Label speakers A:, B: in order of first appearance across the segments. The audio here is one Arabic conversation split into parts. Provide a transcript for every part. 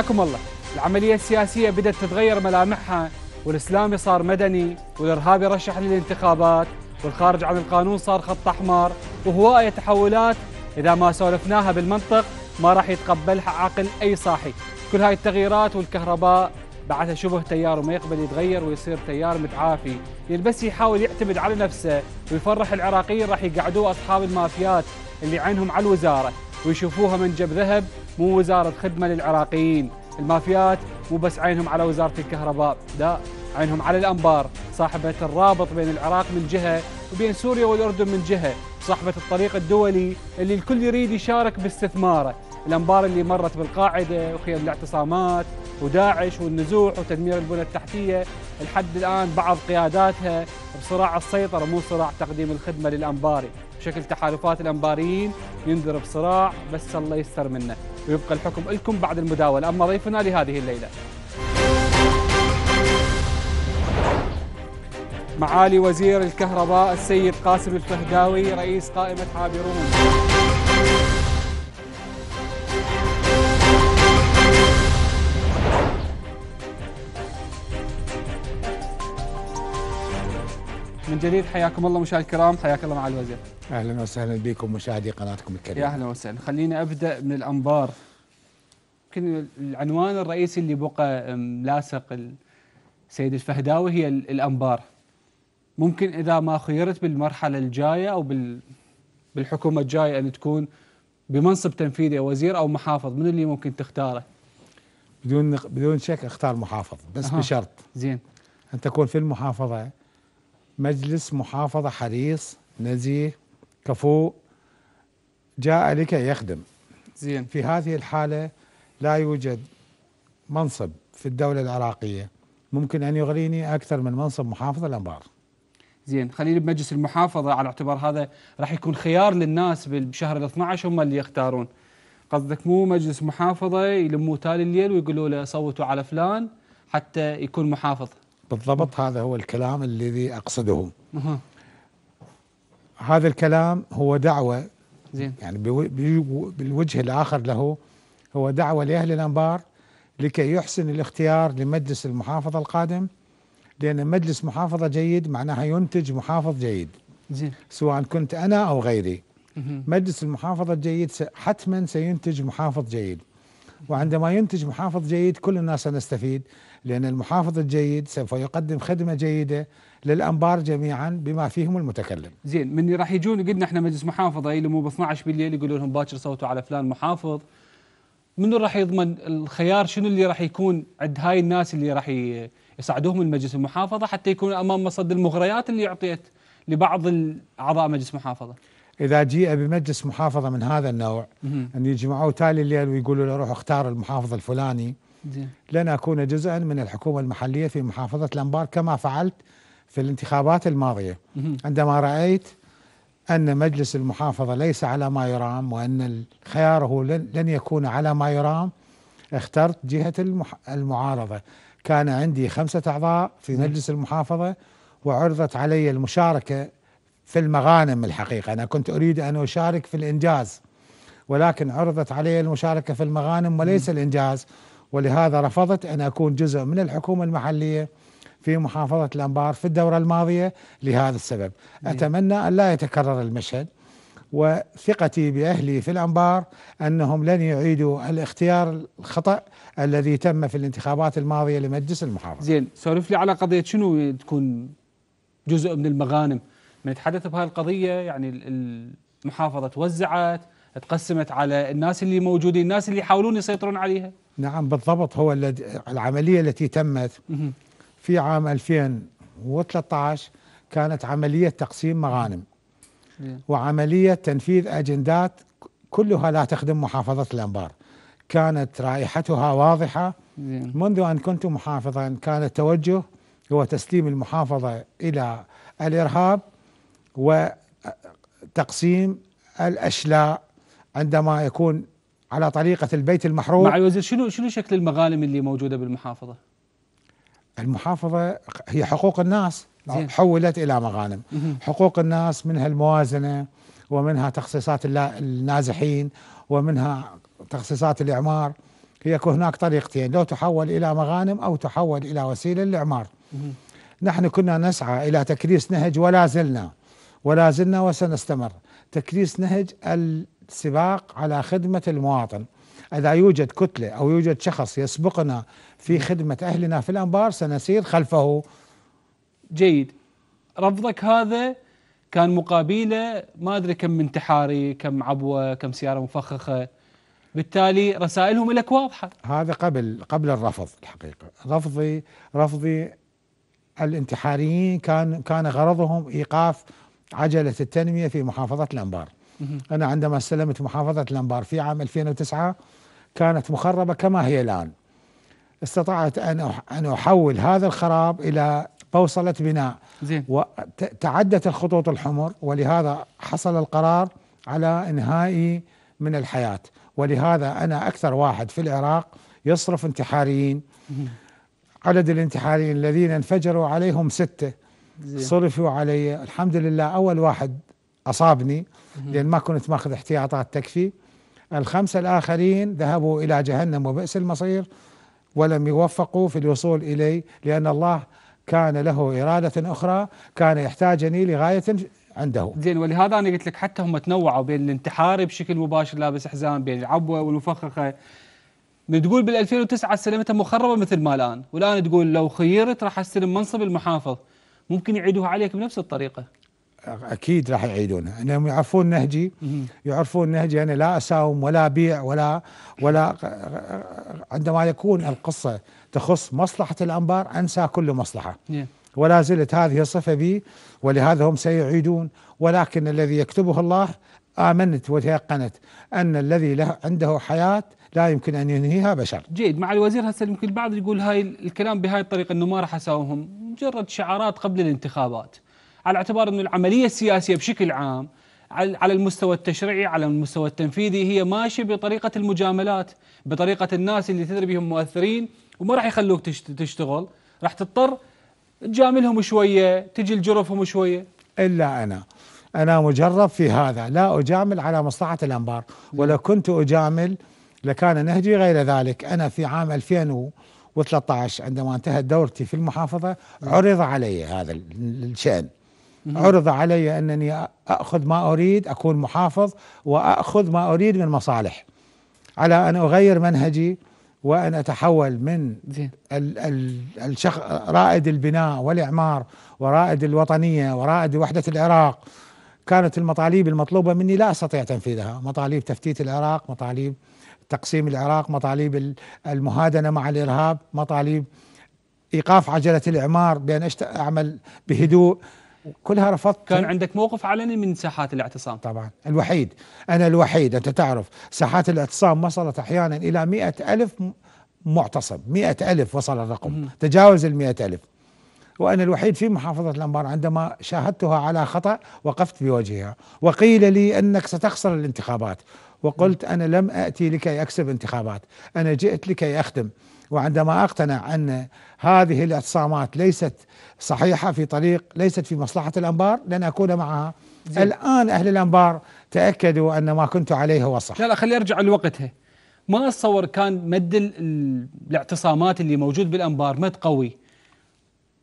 A: حياكم الله العملية السياسية بدأت تتغير ملامحها والإسلامي صار مدني والإرهابي رشح للانتخابات والخارج عن القانون صار خط أحمر وهواية تحولات إذا ما سولفناها بالمنطق ما راح يتقبلها عقل أي صاحي كل هاي التغييرات والكهرباء بعدها شبه تيار وما يقبل يتغير ويصير تيار متعافي اللي بس يحاول يعتمد على نفسه ويفرح العراقيين راح يقعدوه أصحاب المافيات اللي عينهم على الوزارة ويشوفوها من جب ذهب مو وزارة خدمة للعراقيين المافيات مو بس عينهم على وزارة الكهرباء لا عينهم على الأنبار صاحبة الرابط بين العراق من جهة وبين سوريا والأردن من جهة صاحبة الطريق الدولي اللي الكل يريد يشارك باستثماره الأنبار اللي مرت بالقاعدة وخيام الاعتصامات وداعش والنزوح وتدمير البنى التحتية لحد الآن بعض قياداتها بصراع السيطرة مو صراع تقديم الخدمة للأنباري بشكل تحالفات الانباريين ينذر بصراع بس الله يستر منه ويبقى الحكم لكم بعد المداوله اما ضيفنا لهذه الليله معالي وزير الكهرباء السيد قاسم الفهداوي رئيس قائمه عابرون جديد حياكم الله مشاهدي الكرام حياك الله مع الوزير اهلا وسهلا بكم مشاهدي قناتكم الكريمه يا اهلا وسهلا خلينا ابدا من الانبار يمكن العنوان الرئيسي اللي بقى لاصق السيد الفهداوي هي الانبار ممكن اذا ما خيرت بالمرحله الجايه او بال بالحكومه الجايه ان تكون بمنصب تنفيذي او وزير او محافظ من اللي ممكن تختاره بدون بدون شك اختار
B: محافظ بس أه. بشرط زين ان تكون في المحافظه مجلس محافظة حريص نزيه كفو جاء لكي يخدم زين في هذه الحالة لا يوجد منصب في الدولة العراقية ممكن أن يغريني أكثر من منصب محافظ الأنبار زين
A: خلينا بمجلس المحافظة على اعتبار هذا راح يكون خيار للناس بشهر ال 12 هم اللي يختارون قصدك مو مجلس محافظة يلموه تالي الليل ويقولوا له صوتوا على فلان حتى يكون محافظ بالضبط
B: هذا هو الكلام الذي أقصده مه. هذا الكلام هو دعوة زين يعني بالوجه الآخر له هو دعوة لأهل الأنبار لكي يحسن الاختيار لمجلس المحافظة القادم لأن مجلس محافظة جيد معناها ينتج محافظ جيد زين سواء كنت أنا أو غيري مجلس المحافظة الجيد حتما سينتج محافظ جيد وعندما ينتج محافظ جيد كلنا سنستفيد لأن المحافظ الجيد سوف يقدم خدمة جيدة للأنبار جميعا بما فيهم المتكلم
A: زين من راح يجون قلنا احنا مجلس محافظة يلموا ب 12 بالليل يقولوا لهم باكر صوتوا على فلان محافظ منو راح يضمن الخيار شنو اللي راح يكون عند هاي الناس اللي راح يصعدوهم المجلس المحافظة حتى يكون أمام مصد المغريات اللي أعطيت لبعض أعضاء مجلس محافظة
B: اذا جيء بمجلس محافظه من هذا النوع ان يجمعوه تالي الليل ويقولوا له روح اختار المحافظ الفلاني لن أكون جزءا من الحكومة المحلية في محافظة الأنبار كما فعلت في الانتخابات الماضية عندما رأيت أن مجلس المحافظة ليس على ما يرام وأن الخيار هو لن يكون على ما يرام اخترت جهة المعارضة كان عندي خمسة أعضاء في مجلس المحافظة وعرضت علي المشاركة في المغانم الحقيقة أنا كنت أريد أن أشارك في الإنجاز ولكن عرضت علي المشاركة في المغانم وليس الإنجاز ولهذا رفضت أن أكون جزء من الحكومة المحلية في محافظة الأنبار في الدورة الماضية لهذا السبب نعم. أتمنى أن لا يتكرر المشهد وثقتي بأهلي في الأنبار أنهم لن يعيدوا الاختيار الخطأ الذي تم في الانتخابات الماضية لمجلس المحافظة
A: زين سولف لي على قضية شنو تكون جزء من المغانم من نتحدث بهذه القضية يعني المحافظة توزعت اتقسمت على الناس اللي موجودين الناس اللي يحاولون يسيطرون عليها
B: نعم بالضبط هو العملية التي تمت في عام 2013 كانت عملية تقسيم مغانم إيه. وعملية تنفيذ أجندات كلها لا تخدم محافظة الأنبار كانت رائحتها واضحة إيه. منذ أن كنت محافظا كان التوجه هو تسليم المحافظة إلى الإرهاب وتقسيم الأشلاء عندما يكون على طريقة البيت المحروم مع
A: الوزير شنو شنو شكل المغانم اللي موجودة بالمحافظة؟
B: المحافظة هي حقوق الناس حولت إلى مغانم حقوق الناس منها الموازنة ومنها تخصيصات النازحين ومنها تخصيصات الإعمار هي هناك طريقتين لو تحول إلى مغانم أو تحول إلى وسيلة للإعمار نحن كنا نسعى إلى تكريس نهج ولا زلنا ولا زلنا وسنستمر تكريس نهج سباق على خدمة المواطن إذا يوجد كتلة أو يوجد شخص يسبقنا في نعم. خدمة أهلنا في الأنبار سنسير خلفه جيد رفضك هذا
A: كان مقابله ما ادري كم انتحاري كم عبوه كم سياره مفخخه
B: بالتالي رسائلهم لك واضحه هذا قبل قبل الرفض الحقيقه رفضي رفضي الانتحاريين كان كان غرضهم ايقاف عجله التنميه في محافظه الانبار أنا عندما استلمت محافظة الأنبار في عام 2009 كانت مخربة كما هي الآن استطعت أن أن أحول هذا الخراب إلى بوصلة بناء زين. وتعدت الخطوط الحمر ولهذا حصل القرار على إنهائي من الحياة ولهذا أنا أكثر واحد في العراق يصرف انتحاريين عدد الانتحاريين الذين انفجروا عليهم ستة زين. صرفوا علي الحمد لله أول واحد أصابني لأن ما كنت ماخذ احتياطات تكفي الخمسة الآخرين ذهبوا إلى جهنم وبئس المصير ولم يوفقوا في الوصول إلي لأن الله كان له إرادة أخرى كان يحتاجني لغاية عنده
A: زين ولهذا أنا قلت لك حتى هم تنوعوا بين الانتحاري بشكل مباشر لابس حزام بين العبوة والمفخخة من تقول بال 2009 استلمتها مخربه مثل ما الان، والان تقول لو خيرت راح استلم منصب المحافظ، ممكن يعيدوها عليك بنفس الطريقه.
B: اكيد راح يعيدونها انهم يعرفون نهجي يعرفون نهجي انا لا اساوم ولا بيع ولا ولا عندما يكون القصه تخص مصلحه الانبار انسى كل مصلحه نعم. ولا زلت هذه الصفه بي ولهذا هم سيعيدون ولكن الذي يكتبه الله امنت وتيقنت ان الذي له عنده حياه لا يمكن ان ينهيها بشر.
A: جيد مع الوزير هسه يمكن البعض يقول هاي الكلام بهاي الطريقه انه ما راح اساومهم مجرد شعارات قبل الانتخابات. على اعتبار أن العملية السياسية بشكل عام على المستوى التشريعي على المستوى التنفيذي هي ماشية بطريقة المجاملات بطريقة الناس اللي تدري بهم مؤثرين وما راح يخلوك تشتغل راح تضطر تجاملهم شوية تجي لجرفهم شوية
B: إلا أنا أنا مجرب في هذا لا أجامل على مصلحة الأنبار ولو نعم. كنت أجامل لكان نهجي غير ذلك أنا في عام 2013 عندما انتهت دورتي في المحافظة نعم. عرض علي هذا الشأن عرض علي أنني أخذ ما أريد أكون محافظ وأخذ ما أريد من مصالح على أن أغير منهجي وأن أتحول من ال رائد البناء والإعمار ورائد الوطنية ورائد وحدة العراق كانت المطالب المطلوبة مني لا أستطيع تنفيذها مطالب تفتيت العراق مطالب تقسيم العراق مطالب المهادنة مع الإرهاب مطالب إيقاف عجلة الإعمار بأن أعمل بهدوء كلها رفضت كان
A: عندك موقف علني من ساحات الاعتصام طبعا
B: الوحيد أنا الوحيد أنت تعرف ساحات الاعتصام وصلت أحيانا إلى مئة ألف معتصم مئة ألف وصل الرقم تجاوز المئة ألف وأنا الوحيد في محافظة الأنبار عندما شاهدتها على خطأ وقفت بوجهها وقيل لي أنك ستخسر الانتخابات وقلت أنا لم أأتي لكي أكسب انتخابات أنا جئت لكي أخدم وعندما اقتنع ان هذه الاعتصامات ليست صحيحه في طريق ليست في مصلحه الانبار لن اكون معها زي. الان اهل الانبار تاكدوا ان ما كنت عليه هو صح
A: لا لا خلي ارجع لوقتها ما اتصور كان مد الاعتصامات اللي موجود بالانبار مد قوي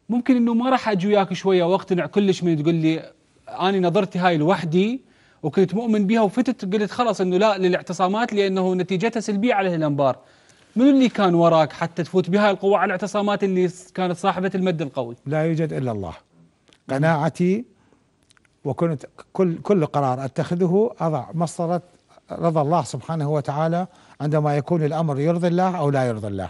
A: ممكن انه ما راح اجي وياك شويه واقتنع كلش من تقول لي انا نظرتي هاي لوحدي وكنت مؤمن بها وفتت قلت خلاص انه لا للاعتصامات لانه نتيجتها سلبيه على الانبار من اللي كان وراك حتى تفوت بهاي القوة على الاعتصامات اللي كانت صاحبة المد القوي
B: لا يوجد إلا الله قناعتي وكنت كل كل قرار اتخذه اضع مسطره رضا الله سبحانه وتعالى عندما يكون الامر يرضي الله او لا يرضي الله.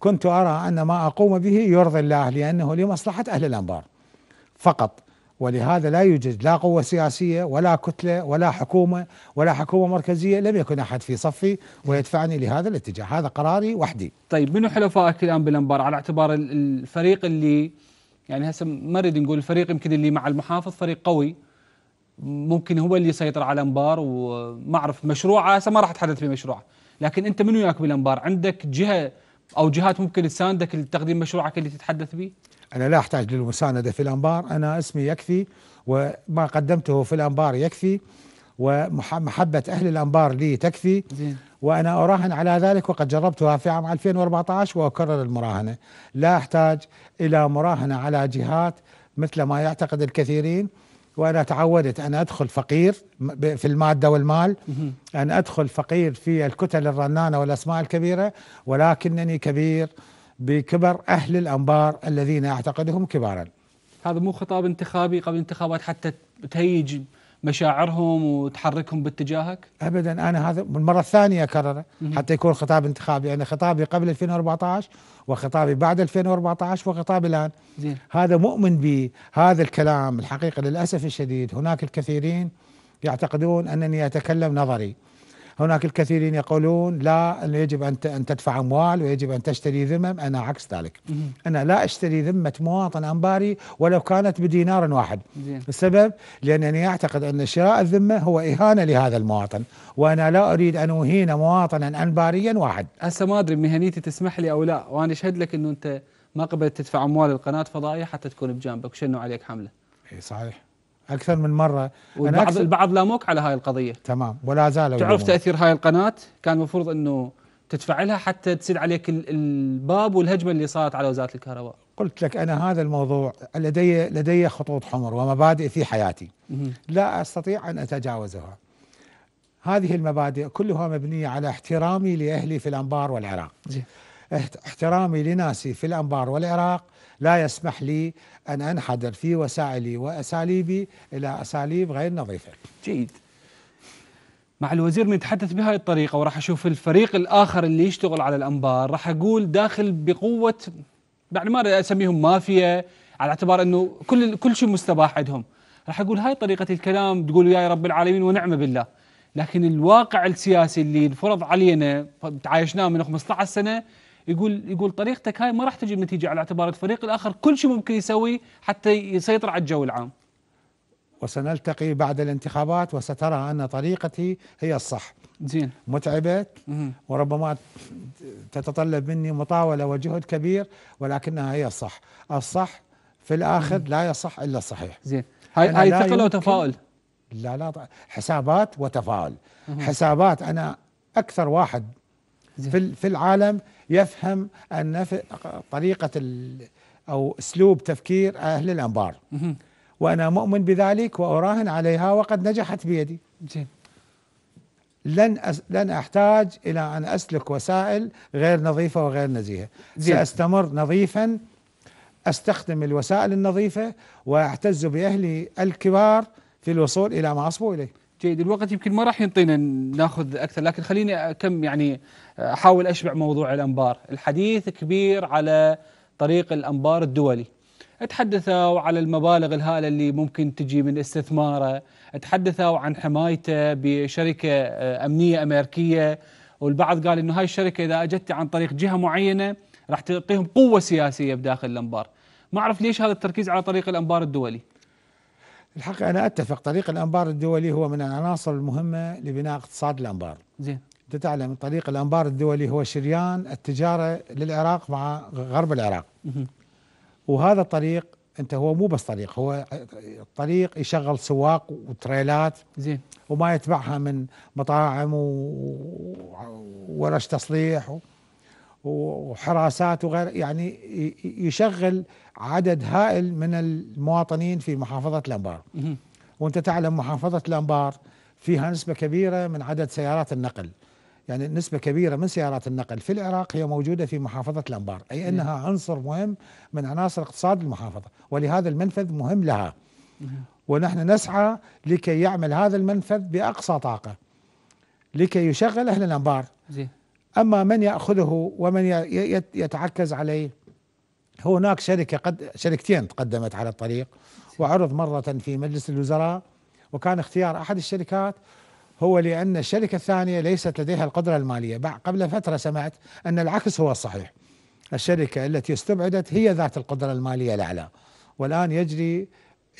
B: كنت ارى ان ما اقوم به يرضي الله لانه لمصلحه اهل الانبار فقط. ولهذا لا يوجد لا قوة سياسية ولا كتلة ولا حكومة ولا حكومة مركزية لم يكن أحد في صفي ويدفعني لهذا الاتجاه هذا قراري وحدي
A: طيب منو حلفائك الآن بالأنبار على اعتبار الفريق اللي يعني هسه ما نريد نقول الفريق يمكن اللي مع المحافظ فريق قوي ممكن هو اللي يسيطر على الانبار وما اعرف مشروعه هسه ما راح اتحدث بمشروعه لكن انت منو وياك بالانبار عندك جهه او جهات ممكن تساندك لتقديم مشروعك اللي تتحدث به
B: أنا لا أحتاج للمساندة في الأنبار أنا اسمي يكفي وما قدمته في الأنبار يكفي ومحبة أهل الأنبار لي تكفي زين. وأنا أراهن على ذلك وقد جربتها في عام 2014 وأكرر المراهنة لا أحتاج إلى مراهنة على جهات مثل ما يعتقد الكثيرين وأنا تعودت أن أدخل فقير في المادة والمال أن أدخل فقير في الكتل الرنانة والأسماء الكبيرة ولكنني كبير بكبر أهل الأنبار الذين أعتقدهم كبارا
A: هذا مو خطاب انتخابي قبل الانتخابات حتى تهيج مشاعرهم وتحركهم باتجاهك؟
B: ابدا انا هذا المره الثانيه اكرره حتى يكون خطاب انتخابي انا خطابي قبل 2014 وخطابي بعد 2014 وخطابي الان زين. هذا مؤمن بهذا الكلام الحقيقه للاسف الشديد هناك الكثيرين يعتقدون انني اتكلم نظري هناك الكثيرين يقولون لا يجب أن أن تدفع أموال ويجب أن تشتري ذمم أنا عكس ذلك أنا لا أشتري ذمة مواطن أنباري ولو كانت بدينار واحد السبب لأنني أعتقد أن شراء الذمة هو إهانة لهذا المواطن وأنا لا أريد أن أهين مواطنا أنباريا واحد هسه ما أدري مهنيتي تسمح لي أو لا وأنا أشهد لك أنه أنت
A: ما قبلت تدفع أموال القناة الفضائية حتى تكون بجانبك شنو عليك حملة إيه، صحيح
B: اكثر من مره والبعض أكثر
A: البعض لاموك على هاي القضيه تمام
B: ولا زال تعرف تاثير
A: هاي القناه كان المفروض انه تدفع لها حتى تسد عليك الباب والهجمه اللي صارت على وزاره الكهرباء
B: قلت لك انا هذا الموضوع لدي لدي خطوط حمر ومبادئ في حياتي لا استطيع ان اتجاوزها هذه المبادئ كلها مبنيه على احترامي لاهلي في الانبار والعراق احترامي لناسي في الانبار والعراق لا يسمح لي أن أنحدر في وسائلي وأساليبي إلى أساليب غير نظيفة جيد مع الوزير نتحدث بهذه الطريقة
A: وراح أشوف الفريق الآخر اللي يشتغل على الأنبار راح أقول داخل بقوة يعني ما أسميهم مافيا على اعتبار أنه كل كل شيء مستباح عندهم راح أقول هاي طريقة الكلام تقول يا رب العالمين ونعم بالله لكن الواقع السياسي اللي انفرض علينا تعايشناه من 15 سنة يقول يقول طريقتك هاي ما راح تجيب نتيجه على اعتبار الفريق الاخر كل شيء ممكن يسويه حتى يسيطر على الجو العام.
B: وسنلتقي بعد الانتخابات وسترى ان طريقتي هي الصح. زين متعبه وربما تتطلب مني مطاوله وجهد كبير ولكنها هي الصح، الصح في الاخر لا يصح الا الصحيح. زين هاي هاي ثقل وتفاؤل؟ لا لا حسابات وتفاؤل. حسابات انا اكثر واحد في في العالم يفهم ان طريقة أو أسلوب تفكير أهل الأنبار وأنا مؤمن بذلك وأراهن عليها وقد نجحت بيدي جين. لن أس... لن أحتاج إلى أن أسلك وسائل غير نظيفة وغير نزيهة زين. سأستمر نظيفا أستخدم الوسائل النظيفة وأعتز بأهلي الكبار في الوصول إلى ما أصبو إليه
A: جيد الوقت يمكن ما راح ينطينا ناخذ اكثر لكن خليني كم يعني احاول اشبع موضوع الانبار الحديث كبير على طريق الانبار الدولي تحدثوا على المبالغ الهائله اللي ممكن تجي من استثماره تحدثوا عن حمايته بشركه آه، امنيه امريكيه والبعض قال انه هاي الشركه اذا اجت عن طريق جهه معينه راح تعطيهم قوه سياسيه بداخل الانبار ما اعرف ليش هذا التركيز على طريق الانبار الدولي
B: الحقيقة أنا أتفق طريق الأنبار الدولي هو من العناصر المهمة لبناء اقتصاد الأنبار زين أنت تعلم طريق الأنبار الدولي هو شريان التجارة للعراق مع غرب العراق مه. وهذا الطريق أنت هو مو بس طريق هو طريق يشغل سواق وتريلات زين وما يتبعها من مطاعم وورش تصليح و... وحراسات وغير يعني يشغل عدد هائل من المواطنين في محافظة الأنبار وانت تعلم محافظة الأنبار فيها نسبة كبيرة من عدد سيارات النقل يعني نسبة كبيرة من سيارات النقل في العراق هي موجودة في محافظة الأنبار أي أنها عنصر مهم من عناصر اقتصاد المحافظة ولهذا المنفذ مهم لها ونحن نسعى لكي يعمل هذا المنفذ بأقصى طاقة لكي يشغل أهل الأنبار زي. أما من يأخذه ومن يتعكز عليه هناك شركة قد شركتين تقدمت على الطريق وعرض مرة في مجلس الوزراء وكان اختيار أحد الشركات هو لأن الشركة الثانية ليست لديها القدرة المالية قبل فترة سمعت أن العكس هو الصحيح الشركة التي استبعدت هي ذات القدرة المالية الأعلى والآن يجري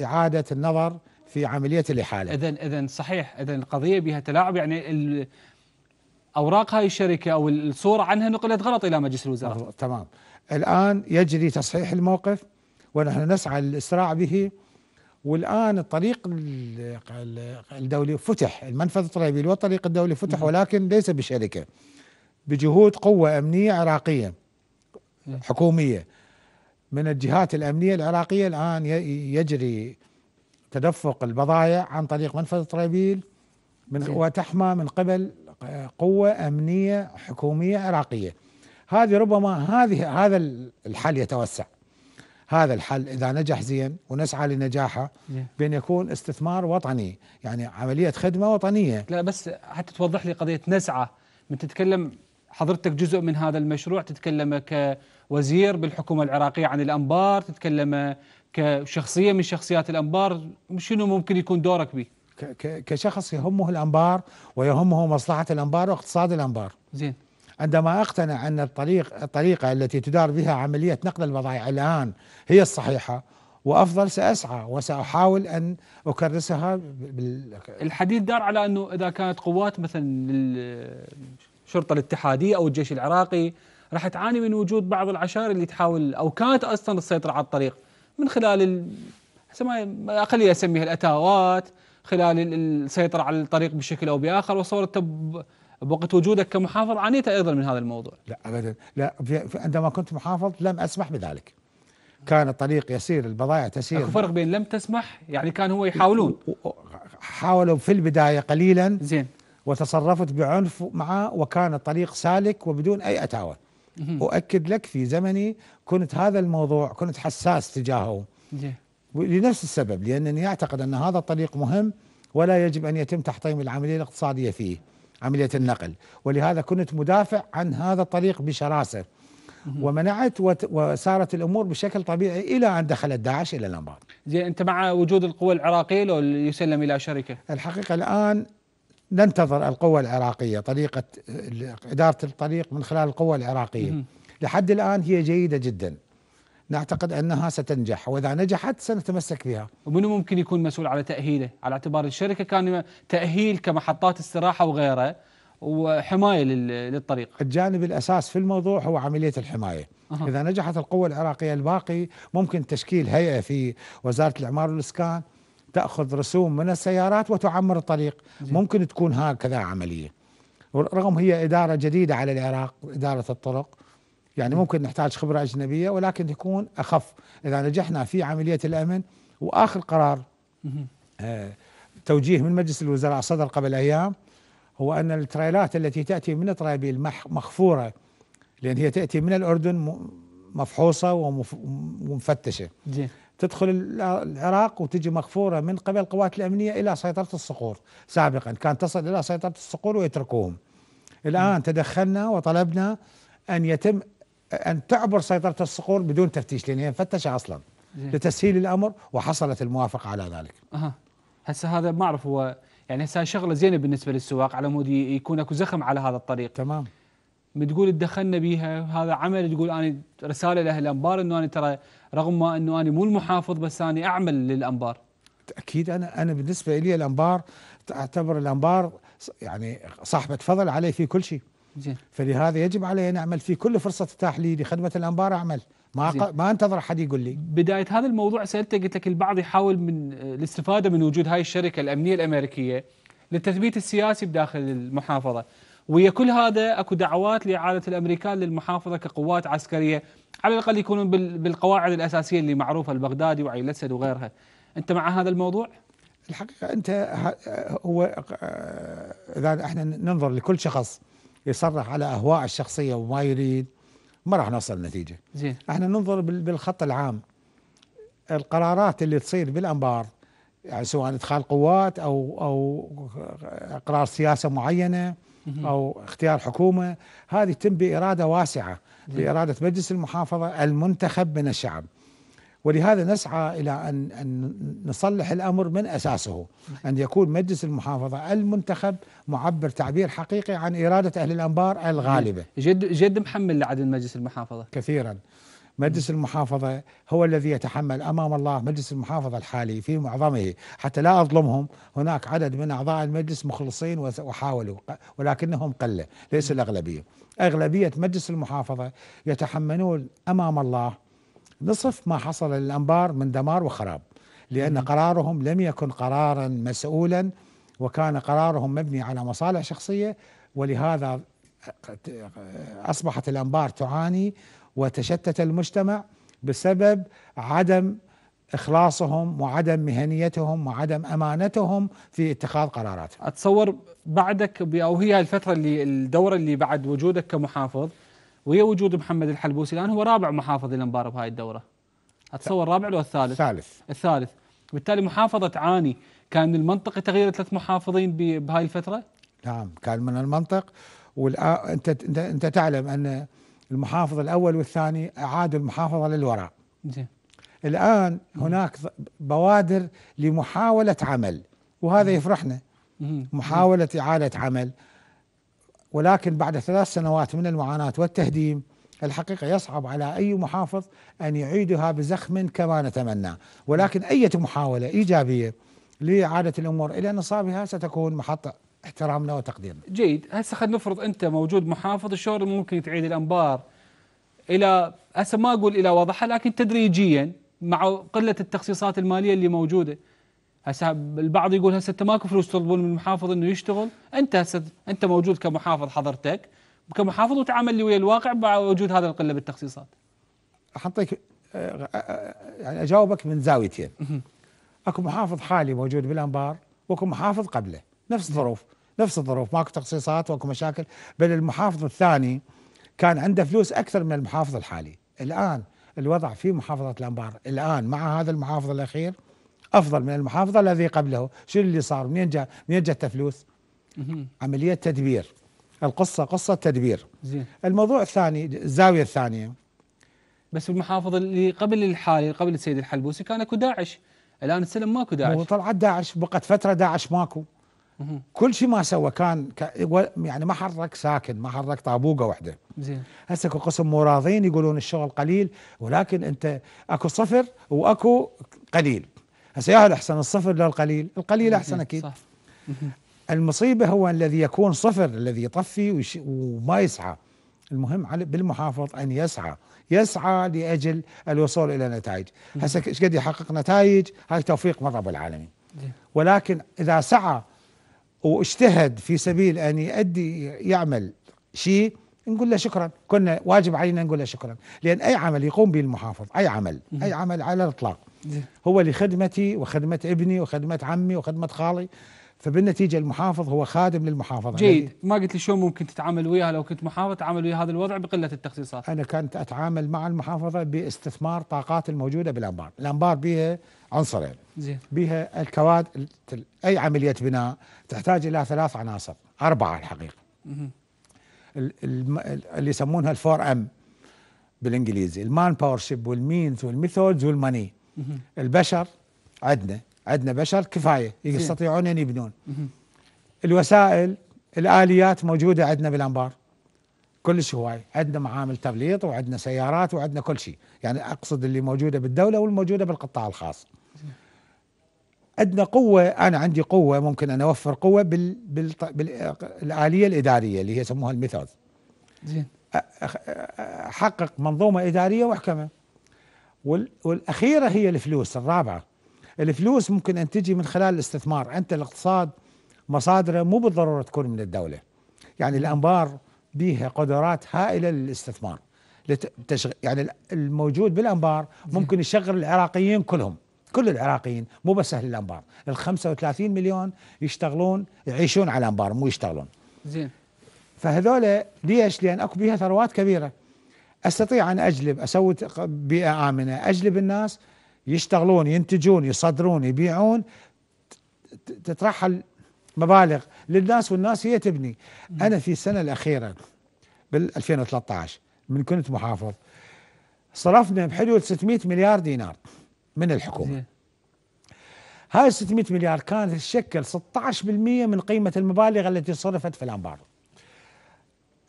B: إعادة النظر في عملية الإحالة
A: إذا إذا صحيح إذا القضية بها تلاعب يعني اوراق هاي الشركه او الصوره عنها نقلت غلط الى مجلس الوزراء
B: آه، تمام الان يجري تصحيح الموقف ونحن نسعى للاسراع به والان الطريق الدولي فتح المنفذ الطليبي والطريق الدولي فتح ولكن ليس بشركه بجهود قوه امنيه عراقيه حكوميه من الجهات الامنيه العراقيه الان يجري تدفق البضائع عن طريق منفذ طريبيل من وتحمى من قبل قوة أمنية حكومية عراقية هذه ربما هذه هذا الحل يتوسع هذا الحل إذا نجح زين ونسعى لنجاحه نعم. بأن يكون استثمار وطني يعني عملية خدمة وطنية لا بس
A: حتى توضح لي قضية نسعى من تتكلم حضرتك جزء من هذا المشروع تتكلم كوزير بالحكومة العراقية عن الأنبار تتكلم كشخصية من شخصيات الأنبار شنو ممكن
B: يكون دورك به كشخص يهمه الانبار ويهمه مصلحه الانبار واقتصاد الانبار. زين. عندما اقتنع ان الطريق الطريقه التي تدار بها عمليه نقل البضائع الان هي الصحيحه وافضل ساسعى وساحاول ان اكرسها
A: بال... الحديث دار على انه اذا كانت قوات مثلا الشرطه الاتحاديه او الجيش العراقي راح تعاني من وجود بعض العشائر اللي تحاول او كانت اصلا تسيطر على الطريق من خلال ال... ما اقل اسميها الاتاوات خلال السيطرة على الطريق بشكل أو بآخر وصورة بوقت وجودك كمحافظ عانيت أيضا من هذا الموضوع لا
B: أبدا لا عندما كنت محافظ لم أسمح بذلك كان الطريق يسير البضائع تسير فرق
A: بين لم تسمح يعني كان هو يحاولون
B: حاولوا في البدايه قليلا زين وتصرفت بعنف معه وكان الطريق سالك وبدون اي اتاوه اؤكد لك في زمني كنت هذا الموضوع كنت حساس تجاهه لنفس السبب لأنني أعتقد أن هذا الطريق مهم ولا يجب أن يتم تحطيم العملية الاقتصادية فيه عملية النقل ولهذا كنت مدافع عن هذا الطريق بشراسة ومنعت وسارت الامور بشكل طبيعي الى ان دخلت داعش الى الانبار.
A: زين انت مع وجود القوى العراقيه لو يسلم الى شركه؟
B: الحقيقه الان ننتظر القوى العراقيه طريقه اداره الطريق من خلال القوى العراقيه. لحد الان هي جيده جدا. نعتقد أنها ستنجح وإذا نجحت سنتمسك بها
A: ومنو ممكن يكون مسؤول على تأهيله على اعتبار الشركة كان تأهيل كمحطات استراحة وغيره وحماية
B: للطريق الجانب الأساس في الموضوع هو عملية الحماية أه. إذا نجحت القوة العراقية الباقي ممكن تشكيل هيئة في وزارة الإعمار والإسكان تأخذ رسوم من السيارات وتعمر الطريق زي. ممكن تكون هكذا عملية رغم هي إدارة جديدة على العراق إدارة الطرق يعني ممكن نحتاج خبرة أجنبية ولكن تكون أخف إذا نجحنا في عملية الأمن وآخر قرار آه، توجيه من مجلس الوزراء صدر قبل أيام هو أن التريلات التي تأتي من طرابيل مخفورة لأن هي تأتي من الأردن مفحوصة ومفتشة جي. تدخل العراق وتجي مخفوره من قبل القوات الامنيه الى سيطره الصقور سابقا كانت تصل الى سيطره الصقور ويتركوهم الان م. تدخلنا وطلبنا ان يتم أن تعبر سيطرة الصقور بدون تفتيش لأن هي مفتشة أصلا لتسهيل الأمر وحصلت الموافقة على ذلك
A: أها هسه هذا ما أعرف هو يعني هسه شغلة زينة بالنسبة للسواق على مود يكون اكو زخم على هذا الطريق تمام بتقول تدخلنا بيها هذا عمل تقول أنا رسالة لأهل الأنبار أنه أنا ترى رغم ما أنه أنا مو المحافظ بس أنا أعمل للأنبار اكيد انا
B: انا بالنسبه لي الانبار تعتبر الانبار يعني صاحبه فضل علي في كل شيء زين فلهذا يجب علي ان اعمل في كل فرصه تتاح لي لخدمه الانبار اعمل ما أق... ما انتظر حد يقول لي
A: بدايه هذا الموضوع سالته قلت لك البعض يحاول من آه، الاستفاده من وجود هاي الشركه الامنيه الامريكيه للتثبيت السياسي بداخل المحافظه ويا كل هذا اكو دعوات لاعاده الامريكان للمحافظه كقوات عسكريه على الاقل يكونون بال... بالقواعد الاساسيه اللي معروفه البغدادي وعين الاسد وغيرها انت مع هذا الموضوع؟
B: الحقيقه انت هو آه، اذا احنا ننظر لكل شخص يصرح على اهواء الشخصيه وما يريد ما راح نوصل نتيجه زين احنا ننظر بالخط العام القرارات اللي تصير بالانبار يعني سواء ادخال قوات او او اقرار سياسه معينه او اختيار حكومه هذه تتم باراده واسعه باراده مجلس المحافظه المنتخب من الشعب ولهذا نسعى إلى أن أن نصلح الأمر من أساسه أن يكون مجلس المحافظة المنتخب معبر تعبير حقيقي عن إرادة أهل الأنبار الغالبة جد, جد محمل لعدل مجلس المحافظة كثيرا مجلس المحافظة هو الذي يتحمل أمام الله مجلس المحافظة الحالي في معظمه حتى لا أظلمهم هناك عدد من أعضاء المجلس مخلصين وحاولوا ولكنهم قلة ليس الأغلبية أغلبية مجلس المحافظة يتحملون أمام الله نصف ما حصل للأنبار من دمار وخراب لأن قرارهم لم يكن قرارا مسؤولا وكان قرارهم مبني على مصالح شخصية ولهذا أصبحت الأنبار تعاني وتشتت المجتمع بسبب عدم اخلاصهم وعدم مهنيتهم وعدم امانتهم في اتخاذ قراراتهم.
A: اتصور بعدك او هي الفتره اللي الدوره اللي بعد وجودك كمحافظ ويا وجود محمد الحلبوسي الان هو رابع محافظ الانبار بهاي الدوره اتصور رابع ولا الثالث الثالث الثالث بالتالي محافظه عاني
B: كان من المنطقه تغيير ثلاث محافظين بهاي الفتره نعم كان من المنطق وانت انت انت تعلم ان المحافظ الاول والثاني اعادوا المحافظه للوراء زين الان هناك بوادر لمحاوله عمل وهذا يفرحنا محاوله اعاده عمل ولكن بعد ثلاث سنوات من المعاناة والتهديم الحقيقة يصعب على أي محافظ أن يعيدها بزخم كما نتمنى ولكن أي محاولة إيجابية لإعادة الأمور إلى نصابها ستكون محط احترامنا وتقديرنا
A: جيد هسه خلينا نفرض أنت موجود محافظ شلون ممكن تعيد الأنبار إلى هسه ما أقول إلى وضعها لكن تدريجيا مع قلة التخصيصات المالية اللي موجودة هسه البعض يقول هسه انت ماكو فلوس تطلبون من المحافظ انه يشتغل انت هسه انت موجود كمحافظ حضرتك كمحافظ وتعامل لي ويا الواقع مع وجود هذا القله بالتخصيصات
B: احطيك آه، آه، يعني اجاوبك من زاويتين اكو محافظ حالي موجود بالانبار واكو محافظ قبله نفس الظروف نفس الظروف ماكو تخصيصات واكو مشاكل بل المحافظ الثاني كان عنده فلوس اكثر من المحافظ الحالي الان الوضع في محافظه الانبار الان مع هذا المحافظ الاخير افضل من المحافظه الذي قبله شو اللي صار منين جاء منين جت فلوس عمليه تدبير القصه قصه تدبير زين الموضوع الثاني الزاويه الثانيه بس المحافظه
A: اللي قبل الحالي قبل السيد الحلبوسي كان اكو داعش الان السلم ماكو داعش
B: طلعت داعش بقت فتره داعش ماكو كل شيء ما سوى كان يعني ما حرك ساكن ما حرك طابوقه واحده زين هسه اكو قسم مو يقولون الشغل قليل ولكن انت اكو صفر واكو قليل هسه يا أحسن الصفر لا القليل القليل أحسن إيه، أكيد صح. المصيبة هو الذي يكون صفر الذي يطفي وما يسعى المهم بالمحافظ أن يسعى يسعى لأجل الوصول إلى نتائج هسه قد يحقق نتائج هاي توفيق من رب العالمين ولكن إذا سعى واجتهد في سبيل أن يؤدي يعمل شيء نقول له شكرا كنا واجب علينا نقول له شكرا لأن أي عمل يقوم به المحافظ أي عمل أي عمل على الإطلاق هو لخدمتي وخدمة ابني وخدمة عمي وخدمة خالي فبالنتيجة المحافظ هو خادم للمحافظة جيد يعني
A: ما قلت لي شلون ممكن تتعامل
B: وياها لو كنت محافظ تتعامل ويا هذا الوضع بقلة التخصيصات أنا كنت أتعامل مع المحافظة باستثمار طاقات الموجودة بالأنبار الأنبار بها عنصرين زين بها الكواد أي عملية بناء تحتاج إلى ثلاث عناصر أربعة الحقيقة اللي يسمونها الفور أم بالإنجليزي المان باور شيب والمينز والميثودز والماني البشر عندنا عندنا بشر كفايه إيه. يستطيعون ان يبنون الوسائل الاليات موجوده عندنا بالانبار كلش هواي عندنا معامل تبليط وعندنا سيارات وعندنا كل شيء يعني اقصد اللي موجوده بالدوله والموجوده بالقطاع الخاص عندنا قوه انا عندي قوه ممكن ان اوفر قوه بال بال بالاليه الاداريه اللي هي يسموها الميثود زين احقق منظومه اداريه محكمه والأخيرة هي الفلوس الرابعة الفلوس ممكن أن تجي من خلال الاستثمار أنت الاقتصاد مصادره مو بالضرورة تكون من الدولة يعني الأنبار بيها قدرات هائلة للاستثمار لتشغل يعني الموجود بالأنبار ممكن يشغل العراقيين كلهم كل العراقيين مو بس أهل الأنبار ال 35 مليون يشتغلون يعيشون على الأنبار مو يشتغلون زين فهذول ليش؟ لأن أكو بيها ثروات كبيرة استطيع ان اجلب اسوي بيئه امنه اجلب الناس يشتغلون ينتجون يصدرون يبيعون تترحل مبالغ للناس والناس هي تبني انا في السنه الاخيره بال 2013 من كنت محافظ صرفنا بحدود 600 مليار دينار من الحكومه هاي 600 مليار كانت تشكل 16% من قيمه المبالغ التي صرفت في الانبار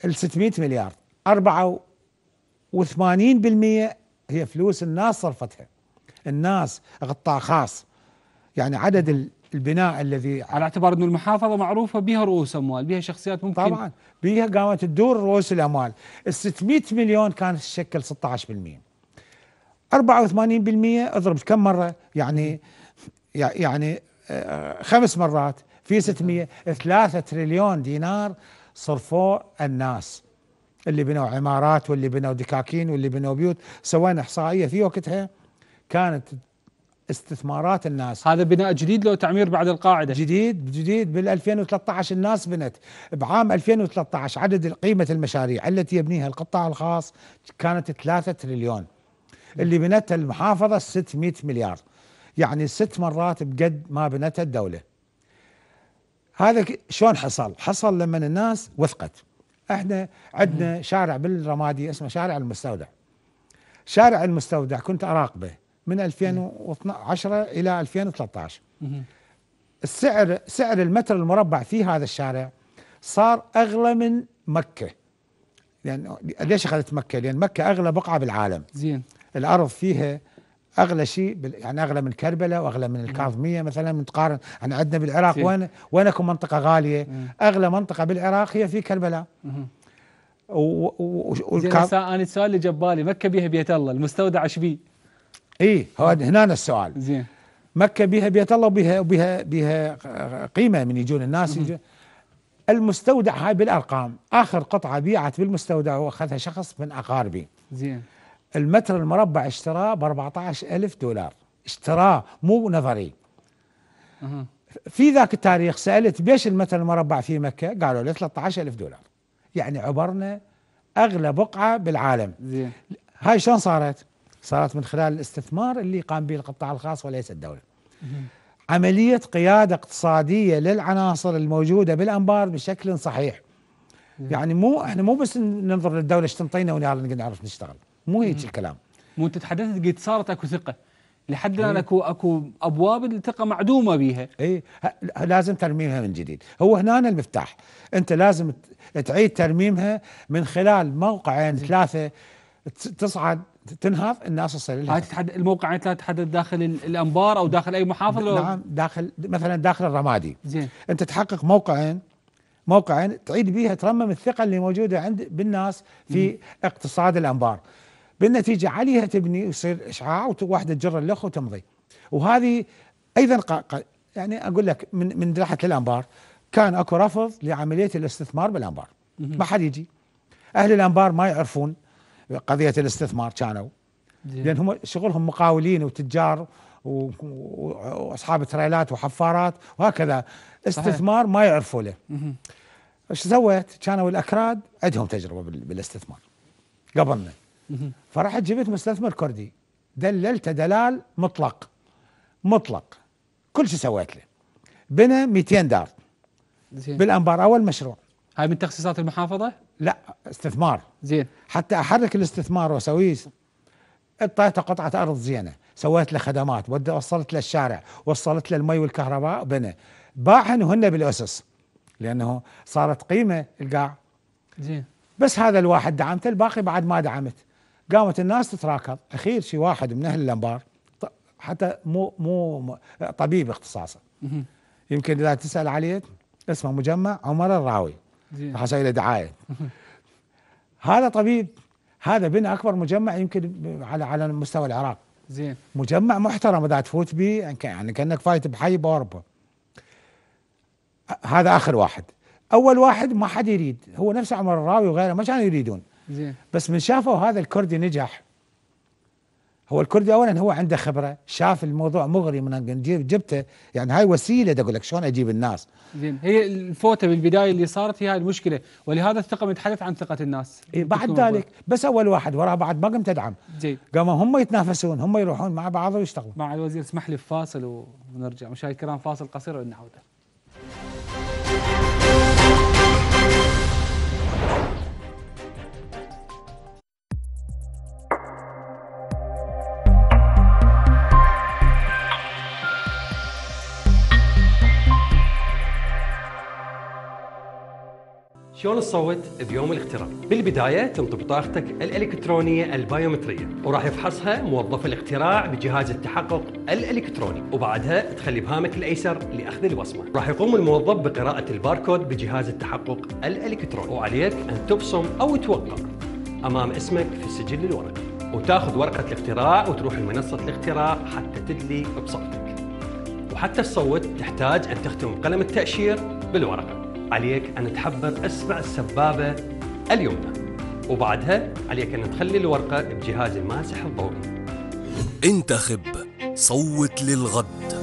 B: ال 600 مليار 4 و80% هي فلوس الناس صرفتها الناس غطاء خاص يعني عدد البناء الذي على اعتبار انه المحافظه معروفه بها رؤوس اموال بها شخصيات ممكن طبعا بها قامت تدور رؤوس الاموال ال 600 مليون كانت تشكل 16% 84% اضرب كم مره يعني يعني آه، خمس مرات في 600 3 تريليون دينار صرفوه الناس اللي بنوا عمارات واللي بنوا دكاكين واللي بنوا بيوت سوينا احصائيه في وقتها كانت استثمارات الناس هذا بناء جديد لو تعمير بعد القاعده جديد جديد بال 2013 الناس بنت بعام 2013 عدد قيمه المشاريع التي يبنيها القطاع الخاص كانت 3 تريليون اللي بنتها المحافظه 600 مليار يعني ست مرات بقد ما بنتها الدوله هذا شلون حصل؟ حصل لما الناس وثقت احنا عندنا شارع بالرمادي اسمه شارع المستودع شارع المستودع كنت اراقبه من 2010 الى 2013 السعر سعر المتر المربع في هذا الشارع صار اغلى من مكه لان يعني ليش اخذت مكه؟ لان مكه اغلى بقعه بالعالم زين الارض فيها اغلى شيء يعني اغلى من كربلاء واغلى من الكاظميه مثلا متقارن يعني عندنا بالعراق وين وينكم منطقه غاليه اغلى منطقه بالعراق هي في كربلاء والكاظ...
A: انا السؤال اللي جبالي مكه بيها بيت الله المستودع ايش بيه؟
B: اي هو هنا السؤال زين مكه بيها بيت الله وبيها بيها بيها قيمه من يجون الناس يجون المستودع هاي بالارقام اخر قطعه بيعت بالمستودع واخذها شخص من اقاربي زين المتر المربع اشتراه ب 14000 دولار اشتراه مو نظري في ذاك التاريخ سالت بيش المتر المربع في مكه قالوا لي 13000 دولار يعني عبرنا اغلى بقعه بالعالم زين هاي شلون صارت صارت من خلال الاستثمار اللي قام به القطاع الخاص وليس الدوله عمليه قياده اقتصاديه للعناصر الموجوده بالانبار بشكل صحيح يعني مو احنا مو بس ننظر للدوله ايش تنطينا ونعرف نشتغل مو هيك الكلام مو انت تحدثت قلت صارت اكو ثقه لحد الان إيه. اكو اكو ابواب الثقه معدومه بيها اي لازم ترميمها من جديد هو هنا المفتاح انت لازم تعيد ترميمها من خلال موقعين ثلاثه تصعد تنهض الناس تصل لها الموقعين ثلاثه تحدد داخل الانبار او داخل اي محافظه نعم داخل مثلا داخل الرمادي زين انت تحقق موقعين موقعين تعيد بيها ترمم الثقه اللي موجوده عند بالناس في اقتصاد الانبار بالنتيجة عليها تبني يصير إشعاع وواحدة تجر الأخ وتمضي وهذه أيضا يعني أقول لك من من راحة للأنبار كان أكو رفض لعملية الاستثمار بالأنبار ما حد يجي أهل الأنبار ما يعرفون قضية الاستثمار كانوا لأن هم شغلهم مقاولين وتجار واصحاب تريلات وحفارات وهكذا استثمار ما يعرفوا له ايش سويت كانوا الاكراد عندهم تجربه بالاستثمار قبلنا فرحت جبت مستثمر كردي دللته دلال مطلق مطلق كل شيء سويت له بنى 200 دار زين. بالانبار اول مشروع هاي من تخصيصات المحافظه؟ لا استثمار زين حتى احرك الاستثمار واسويه اعطيته قطعه ارض زينه سويت له خدمات وصلت له الشارع وصلت له المي والكهرباء بنى باعهن وهن بالاسس لانه صارت قيمه القاع زين بس هذا الواحد دعمته الباقي بعد ما دعمت قامت الناس تتراكض اخير شي واحد من اهل الانبار حتى مو مو طبيب اختصاصه يمكن اذا تسال عليه اسمه مجمع عمر الراوي راح اسوي له دعايه هذا طبيب هذا بنى اكبر مجمع يمكن على على مستوى العراق زين مجمع محترم اذا تفوت به يعني كانك فايت بحي باوروبا هذا اخر واحد اول واحد ما حد يريد هو نفسه عمر الراوي وغيره ما كانوا يريدون زين بس من شافوا هذا الكردي نجح هو الكردي اولا هو عنده خبره شاف الموضوع مغري من جبته يعني هاي وسيله اقول لك شلون اجيب الناس
A: زين هي الفوته بالبدايه اللي صارت هي هاي المشكله ولهذا الثقه نتحدث
B: عن ثقه الناس إيه بعد ذلك بس اول واحد وراه بعد ما قمت ادعم زين قاموا هم يتنافسون هم يروحون مع بعض ويشتغلون مع الوزير اسمح لي فاصل ونرجع مشاهد الكرام فاصل قصير
A: ونعوده شلون تصوت بيوم الاختراع؟ بالبدايه تم بطاقتك الالكترونيه البايومتريه وراح يفحصها موظف الاختراع بجهاز التحقق الالكتروني وبعدها تخلي بهامك الايسر لاخذ الوصمه. راح يقوم الموظف بقراءه الباركود بجهاز التحقق الالكتروني وعليك ان تبصم او توقع امام اسمك في السجل الورقي وتاخذ ورقه الاختراع وتروح لمنصه الاختراع حتى تدلي بصمتك وحتى تصوت تحتاج ان تختم قلم التاشير بالورقه. عليك أن تحبر أسمع السبابة اليمنى وبعدها عليك أن تخلي الورقة بجهاز الماسح الضوئي انتخب صوت للغد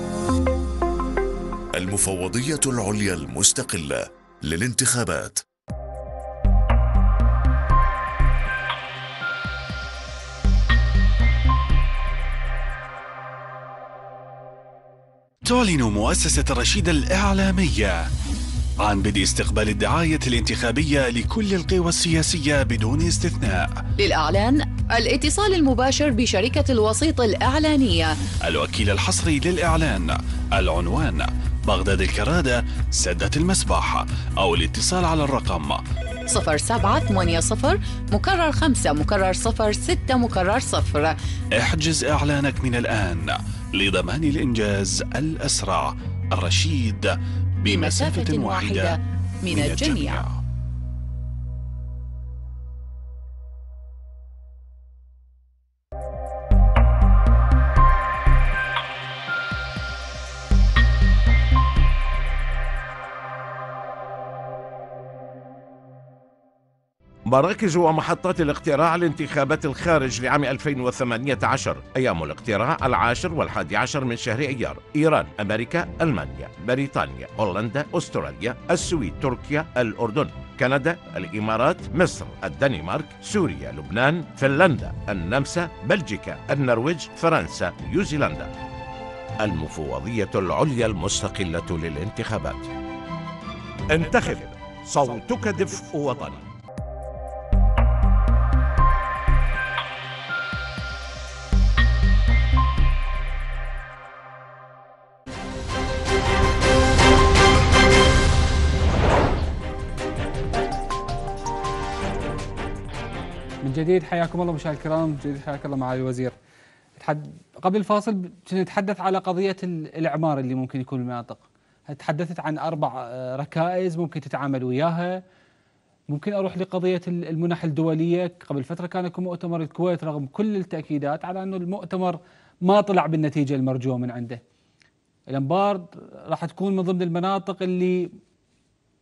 A: المفوضية العليا المستقلة للانتخابات تعلن مؤسسة رشيد الإعلامية عن بدء استقبال الدعاية الانتخابية لكل القوى السياسية بدون استثناء للإعلان الاتصال المباشر بشركة الوسيط الإعلانية الوكيل الحصري للإعلان العنوان بغداد الكرادة سدة المسبح أو الاتصال على الرقم 0780 مكرر 5 مكرر 0 6 مكرر 0 احجز إعلانك من الآن لضمان الإنجاز الأسرع الرشيد
B: بمسافة واحدة من الجميع مراكز ومحطات الاقتراع لانتخابات الخارج لعام 2018 أيام الاقتراع العاشر والحادي عشر من شهر أيار إيران أمريكا ألمانيا بريطانيا هولندا أستراليا السويد تركيا الأردن كندا الإمارات مصر الدنمارك سوريا لبنان فنلندا النمسا بلجيكا النرويج فرنسا نيوزيلندا المفوضية العليا المستقلة للانتخابات انتخب صوتك دفء وطني
A: من جديد حياكم الله مشاهدي الكرام من جديد حياك الله معالي الوزير قبل الفاصل نتحدث على قضية الإعمار اللي ممكن يكون المناطق تحدثت عن أربع آه، ركائز ممكن تتعامل وياها ممكن أروح لقضية المنح الدولية قبل فترة كان يكون مؤتمر الكويت رغم كل التأكيدات على أنه المؤتمر ما طلع بالنتيجة المرجوة من عنده الأنبار راح تكون من ضمن المناطق اللي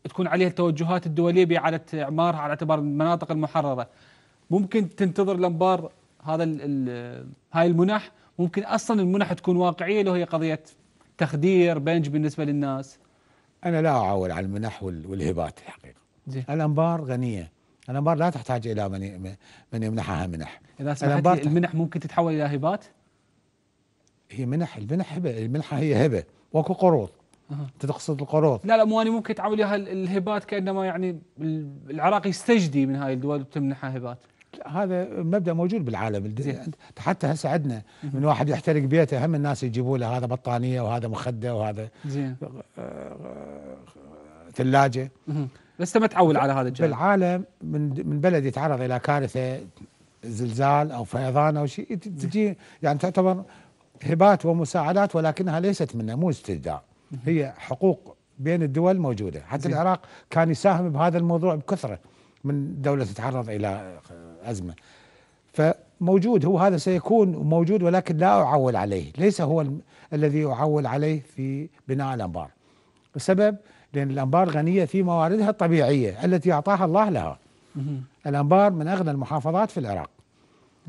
A: تكون عليها التوجهات الدولية بإعادة إعمارها على اعتبار المناطق المحررة ممكن تنتظر الانبار هذا هاي المنح ممكن اصلا المنح تكون واقعيه لو هي قضيه تخدير بنج بالنسبه للناس
B: انا لا اعول على المنح والهبات الحقيقه زي. الانبار غنيه الانبار لا تحتاج الى من من يمنحها منح اذا سمحت المنح ممكن تتحول الى هبات هي منح المنح هبه المنحه هي هبه واكو قروض انت أه. تقصد القروض
A: لا لا مو انا ممكن تعول الهبات كانما يعني العراق يستجدي
B: من هاي الدول وتمنحها هبات هذا مبدا موجود بالعالم نعم. حتى هسه عندنا من واحد يحترق بيته هم الناس يجيبوا له هذا بطانيه وهذا مخده وهذا زين ثلاجه لسه ما تعول على هذا الجانب بالعالم من من بلد يتعرض الى كارثه زلزال او فيضان او شيء نعم. تجي يعني تعتبر هبات ومساعدات ولكنها ليست منه مو استجداء هي حقوق بين الدول موجوده حتى العراق كان يساهم بهذا الموضوع بكثره من دولة تتعرض إلى أزمة فموجود هو هذا سيكون موجود ولكن لا أعول عليه ليس هو الذي أعول عليه في بناء الأنبار السبب لأن الأنبار غنية في مواردها الطبيعية التي أعطاها الله لها الأنبار من أغنى المحافظات في العراق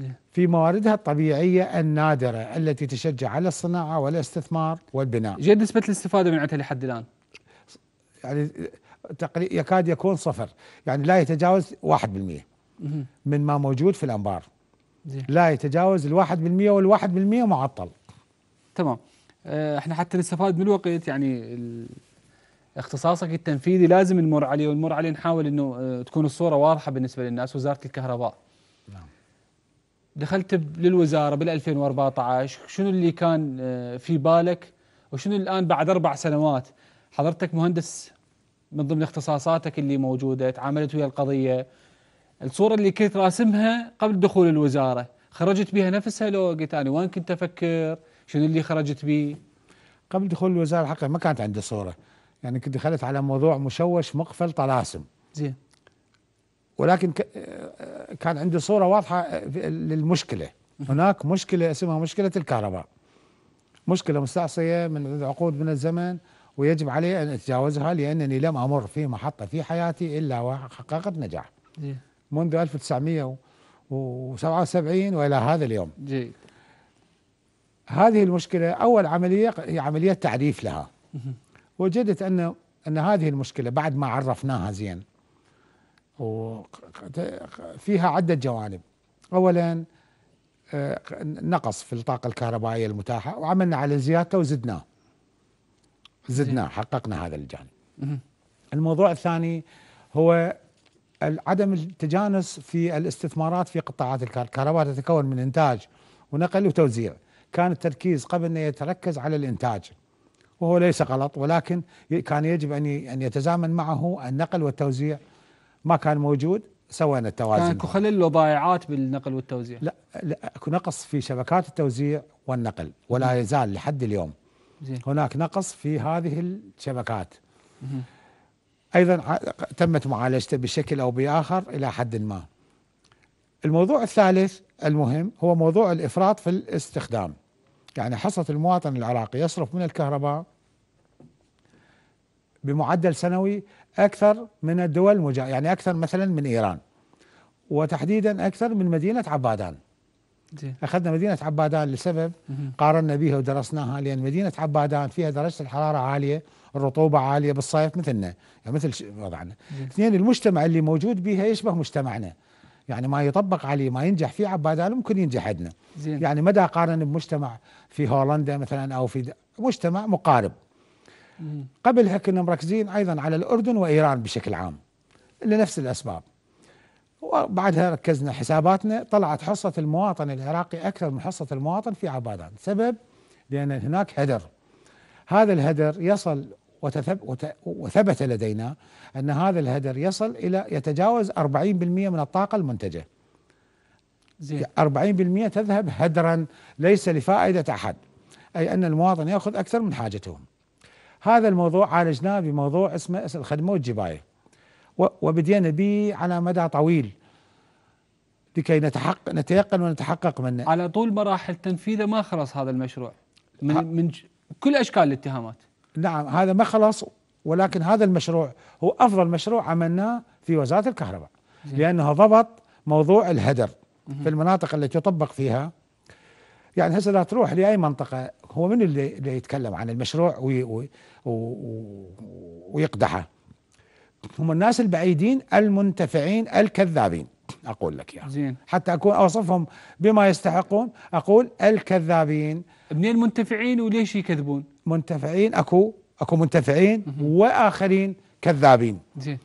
B: إيه. في مواردها الطبيعية النادرة التي تشجع على الصناعة والاستثمار والبناء جيد نسبة الاستفادة من عندها لحد الآن يعني يكاد يكون صفر يعني لا يتجاوز 1% من ما موجود في الانبار لا يتجاوز ال1% وال1% معطل تمام
A: آه، احنا حتى نستفاد من الوقت يعني اختصاصك التنفيذي لازم نمر عليه ونمر عليه نحاول انه آه، تكون الصوره واضحه بالنسبه للناس وزاره الكهرباء نعم دخلت للوزاره بال 2014 شنو اللي كان آه، في بالك وشنو الان بعد اربع سنوات حضرتك مهندس من ضمن اختصاصاتك اللي موجوده تعاملت ويا القضيه الصورة اللي كنت راسمها قبل دخول الوزارة خرجت بها نفسها لو قلت أنا وين
B: كنت أفكر شنو اللي خرجت به قبل دخول الوزارة حقا ما كانت عندي صورة يعني كنت دخلت على موضوع مشوش مقفل طلاسم زين ولكن كان عندي صورة واضحة للمشكلة هناك مشكلة اسمها مشكلة الكهرباء مشكلة مستعصية من عقود من الزمن ويجب علي أن أتجاوزها لأنني لم أمر في محطة في حياتي إلا وحققت نجاح منذ 1977 والى هذا اليوم جيد هذه المشكله اول عمليه هي عمليه تعريف لها وجدت ان ان هذه المشكله بعد ما عرفناها زين فيها عده جوانب اولا آه، نقص في الطاقه الكهربائيه المتاحه وعملنا على زيادته وزدناه زدناه حققنا هذا الجانب الموضوع الثاني هو عدم التجانس في الاستثمارات في قطاعات الكهرباء تتكون من انتاج ونقل وتوزيع كان التركيز قبل أن يتركز على الانتاج وهو ليس غلط ولكن كان يجب ان ان يتزامن معه النقل والتوزيع ما كان موجود سوينا التوازن كان اكو
A: خلل وضائعات بالنقل والتوزيع
B: لا لا اكو نقص في شبكات التوزيع والنقل ولا يزال لحد اليوم زين. هناك نقص في هذه الشبكات أيضا تمت معالجته بشكل أو بآخر إلى حد ما الموضوع الثالث المهم هو موضوع الإفراط في الاستخدام يعني حصة المواطن العراقي يصرف من الكهرباء بمعدل سنوي أكثر من الدول المجا يعني أكثر مثلا من إيران وتحديدا أكثر من مدينة عبادان زي. اخذنا مدينه عبادان لسبب قارنا بها ودرسناها لان مدينه عبادان فيها درجه الحراره عاليه الرطوبه عاليه بالصيف مثلنا يعني مثل وضعنا اثنين المجتمع اللي موجود بها يشبه مجتمعنا يعني ما يطبق عليه ما ينجح في عبادان ممكن ينجح عندنا يعني مدى قارن بمجتمع في هولندا مثلا او في مجتمع مقارب قبلها كنا مركزين ايضا على الاردن وايران بشكل عام لنفس الاسباب وبعدها ركزنا حساباتنا طلعت حصة المواطن العراقي أكثر من حصة المواطن في عبادان سبب لأن هناك هدر هذا الهدر يصل وثبت لدينا أن هذا الهدر يصل إلى يتجاوز 40% من الطاقة المنتجة زين 40% تذهب هدرا ليس لفائدة أحد أي أن المواطن يأخذ أكثر من حاجتهم هذا الموضوع عالجناه بموضوع اسمه الخدمة والجباية وبدينا به على مدى طويل لكي نتحقق نتيقن ونتحقق منه
A: على طول مراحل تنفيذه ما خلص هذا المشروع من من كل اشكال الاتهامات
B: نعم هذا ما خلص ولكن هذا المشروع هو افضل مشروع عملناه في وزاره الكهرباء لانه ضبط موضوع الهدر في المناطق التي يطبق فيها يعني هسه لا تروح لاي منطقه هو من اللي, اللي يتكلم عن المشروع وي وي ويقدحه هم الناس البعيدين المنتفعين الكذابين اقول لك يا يعني. زين حتى اكون اوصفهم بما يستحقون اقول الكذابين منين منتفعين وليش يكذبون؟ منتفعين اكو اكو منتفعين واخرين كذابين زين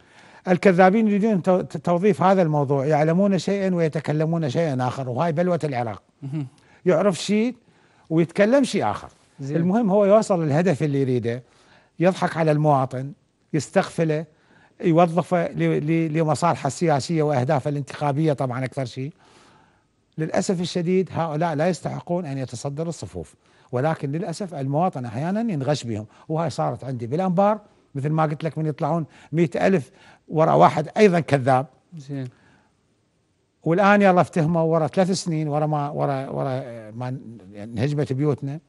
B: الكذابين يريدون توظيف هذا الموضوع يعلمون شيئا ويتكلمون شيئا اخر وهاي بلوه العراق يعرف شيء ويتكلم شيء اخر زين. المهم هو يوصل للهدف اللي يريده يضحك على المواطن يستغفله يوظفه لمصالحه السياسيه واهدافه الانتخابيه طبعا اكثر شيء للاسف الشديد هؤلاء لا يستحقون ان يتصدروا الصفوف ولكن للاسف المواطن احيانا ينغش بهم وهاي صارت عندي بالانبار مثل ما قلت لك من يطلعون مئة ألف وراء واحد أيضا كذاب زين والآن يلا افتهموا وراء ثلاث سنين وراء ما وراء وراء ما انهجمت بيوتنا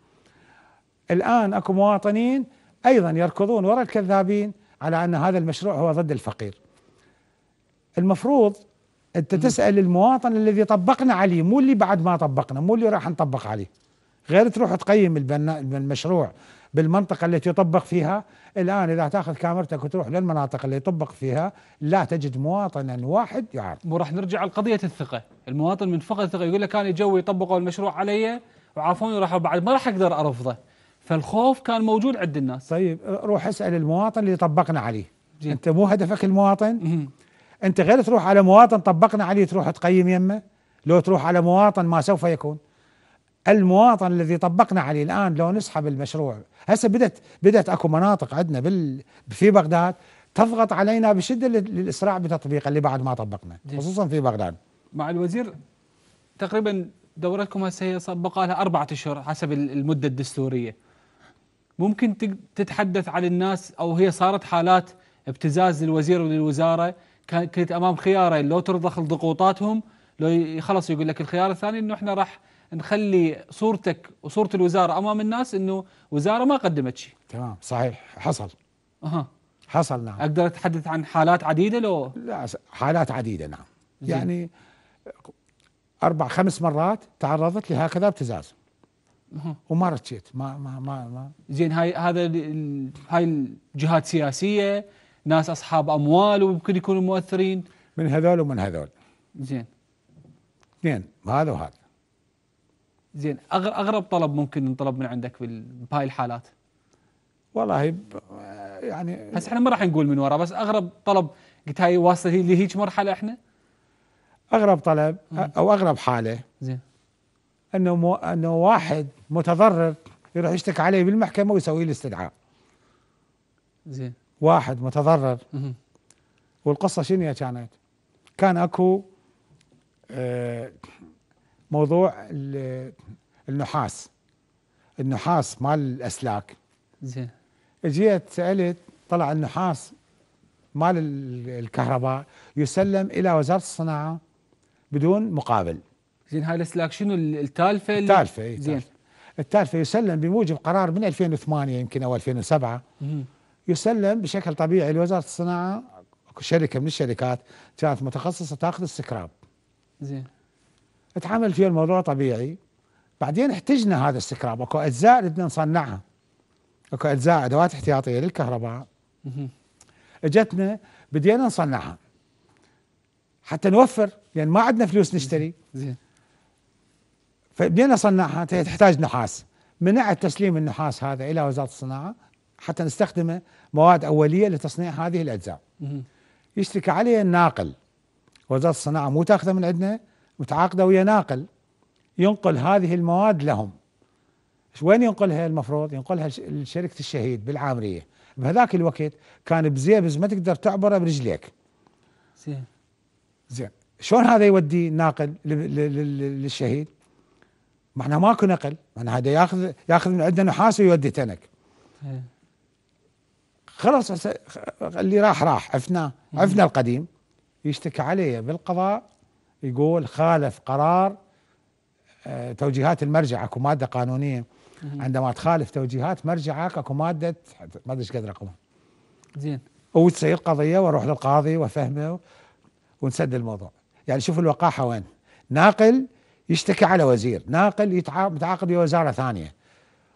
B: الآن اكو مواطنين أيضا يركضون وراء الكذابين على أن هذا المشروع هو ضد الفقير المفروض أنت تسأل المواطن الذي طبقنا عليه مو اللي بعد ما طبقنا مو اللي راح نطبق عليه غير تروح تقيم المشروع بالمنطقة التي يطبق فيها الآن إذا تأخذ كاميرتك وتروح للمناطق اللي يطبق فيها لا تجد مواطنا واحد يعرف
A: وراح نرجع لقضية الثقة المواطن من فقد الثقة يقول لك كان جو يطبقوا المشروع علي وعافوني راح بعد ما راح
B: أقدر أرفضه فالخوف كان موجود عند الناس طيب روح اسال المواطن اللي طبقنا عليه جي. انت مو هدفك المواطن م- انت غير تروح على مواطن طبقنا عليه تروح تقيم يمه لو تروح على مواطن ما سوف يكون المواطن الذي طبقنا عليه الان لو نسحب المشروع هسه بدت بدت اكو مناطق عندنا بال في بغداد تضغط علينا بشده للاسراع بتطبيق اللي بعد ما طبقنا جي. خصوصا في بغداد
A: مع الوزير تقريبا دورتكم هسه هي سبقها لها اربعه اشهر حسب المده الدستوريه ممكن تتحدث عن الناس او هي صارت حالات ابتزاز للوزير وللوزاره كنت امام خيارين لو ترضخ لضغوطاتهم لو خلص يقول لك الخيار الثاني انه احنا راح نخلي صورتك وصوره الوزاره امام الناس انه وزاره ما قدمت شيء.
B: تمام صحيح حصل. اها حصل نعم. اقدر اتحدث عن حالات عديده لو؟ لا حالات عديده نعم. زي. يعني اربع خمس مرات تعرضت لهكذا ابتزاز. وما رجيت ما ما ما, ما.
A: زين هاي هذا هاي الجهات سياسيه ناس اصحاب اموال وممكن يكونوا مؤثرين من هذول ومن هذول زين
B: اثنين هذا وهذا
A: زين اغرب طلب ممكن ينطلب من عندك بهاي الحالات والله يعني بس احنا ما راح نقول من ورا بس اغرب طلب قلت هاي واصله لهيج مرحله احنا
B: اغرب طلب او اغرب حاله زين انه مو انه واحد متضرر يروح يشتكي عليه بالمحكمه ويسوي له استدعاء زين واحد متضرر مه. والقصه شنو كانت؟ كان اكو آه، موضوع النحاس النحاس مال الاسلاك زين اجيت سالت طلع النحاس مال الكهرباء يسلم الى وزاره الصناعه بدون مقابل زين هاي الاسلاك شنو التالفه التالفه اي زين التالفه يسلم بموجب قرار من 2008 يمكن او 2007 يسلم بشكل طبيعي لوزاره الصناعه شركه من الشركات كانت متخصصه تاخذ السكراب زين اتعامل فيها الموضوع طبيعي بعدين احتجنا هذا السكراب اكو اجزاء بدنا نصنعها اكو اجزاء ادوات احتياطيه للكهرباء اجتنا بدينا نصنعها حتى نوفر لان يعني ما عندنا فلوس نشتري زين فبدينا صنعها تحتاج نحاس منعت تسليم النحاس هذا الى وزاره الصناعه حتى نستخدمه مواد اوليه لتصنيع هذه الاجزاء. يشتكي عليه الناقل وزاره الصناعه مو تاخذه من عندنا متعاقده ويا ناقل ينقل هذه المواد لهم. وين ينقلها المفروض؟ ينقلها لشركه الشهيد بالعامريه. بهذاك الوقت كان بزيبز ما تقدر تعبره برجليك. زين. زين، شلون هذا يودي ناقل للشهيد؟ ما احنا ماكو نقل احنا هذا ياخذ ياخذ من عندنا نحاس ويودي تنك إيه. خلاص اللي راح راح عفنا إيه. عفنا القديم يشتكي عليه بالقضاء يقول خالف قرار آه، توجيهات المرجع اكو ماده قانونيه إيه. عندما تخالف توجيهات مرجعك اكو ماده ما ادري ايش قد رقمها زين وتصير قضيه واروح للقاضي وافهمه ونسد الموضوع يعني شوف الوقاحه وين ناقل يشتكي على وزير ناقل يتعاقد بوزاره ثانيه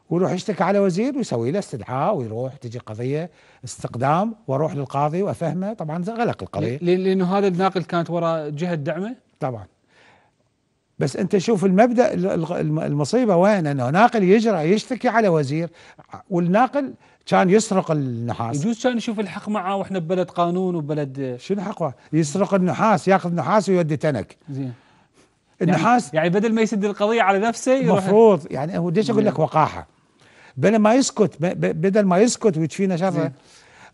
B: ويروح يشتكي على وزير ويسوي له استدعاء ويروح تجي قضيه استقدام واروح للقاضي وافهمه طبعا غلق القضيه
A: لانه هذا الناقل كانت وراء جهه دعمه طبعا
B: بس انت شوف المبدا المصيبه وين انه ناقل يجرى يشتكي على وزير والناقل كان يسرق النحاس يجوز كان يشوف الحق معه واحنا ببلد قانون وبلد شنو حقه يسرق النحاس ياخذ نحاس ويودي تنك زين يعني النحاس يعني, يعني بدل ما يسد القضيه على نفسه المفروض يعني هو ليش اقول لك وقاحه بدل ما يسكت بدل ما يسكت ويشفينا شره